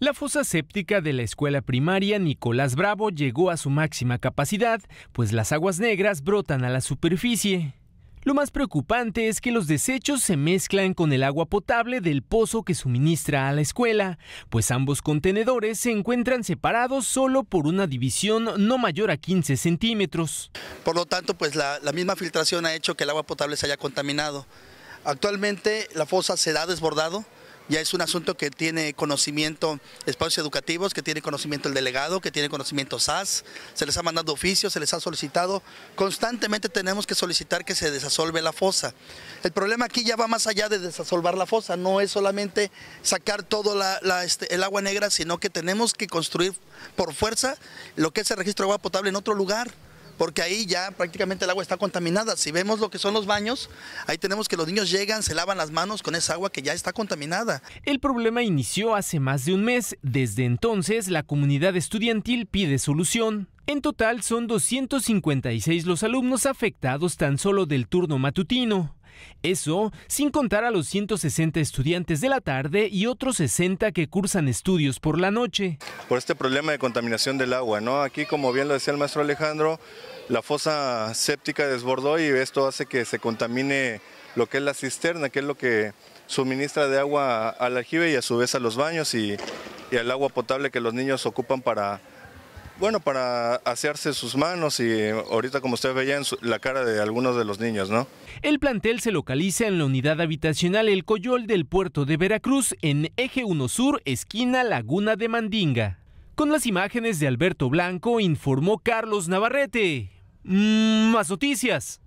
La fosa séptica de la escuela primaria Nicolás Bravo llegó a su máxima capacidad, pues las aguas negras brotan a la superficie. Lo más preocupante es que los desechos se mezclan con el agua potable del pozo que suministra a la escuela, pues ambos contenedores se encuentran separados solo por una división no mayor a 15 centímetros. Por lo tanto, pues la, la misma filtración ha hecho que el agua potable se haya contaminado. Actualmente la fosa se ha desbordado, ya es un asunto que tiene conocimiento espacios educativos, que tiene conocimiento el delegado, que tiene conocimiento SAS, se les ha mandado oficio, se les ha solicitado, constantemente tenemos que solicitar que se desasolve la fosa. El problema aquí ya va más allá de desasolvar la fosa, no es solamente sacar todo este, el agua negra, sino que tenemos que construir por fuerza lo que es el registro de agua potable en otro lugar porque ahí ya prácticamente el agua está contaminada. Si vemos lo que son los baños, ahí tenemos que los niños llegan, se lavan las manos con esa agua que ya está contaminada. El problema inició hace más de un mes. Desde entonces, la comunidad estudiantil pide solución. En total son 256 los alumnos afectados tan solo del turno matutino. Eso sin contar a los 160 estudiantes de la tarde y otros 60 que cursan estudios por la noche. Por este problema de contaminación del agua, ¿no? Aquí, como bien lo decía el maestro Alejandro, la fosa séptica desbordó y esto hace que se contamine lo que es la cisterna, que es lo que suministra de agua al aljibe y a su vez a los baños y, y al agua potable que los niños ocupan para bueno, para asearse sus manos y ahorita como usted veía la cara de algunos de los niños, ¿no? El plantel se localiza en la unidad habitacional El Coyol del puerto de Veracruz, en Eje 1 Sur, esquina Laguna de Mandinga. Con las imágenes de Alberto Blanco, informó Carlos Navarrete. Mm, más noticias.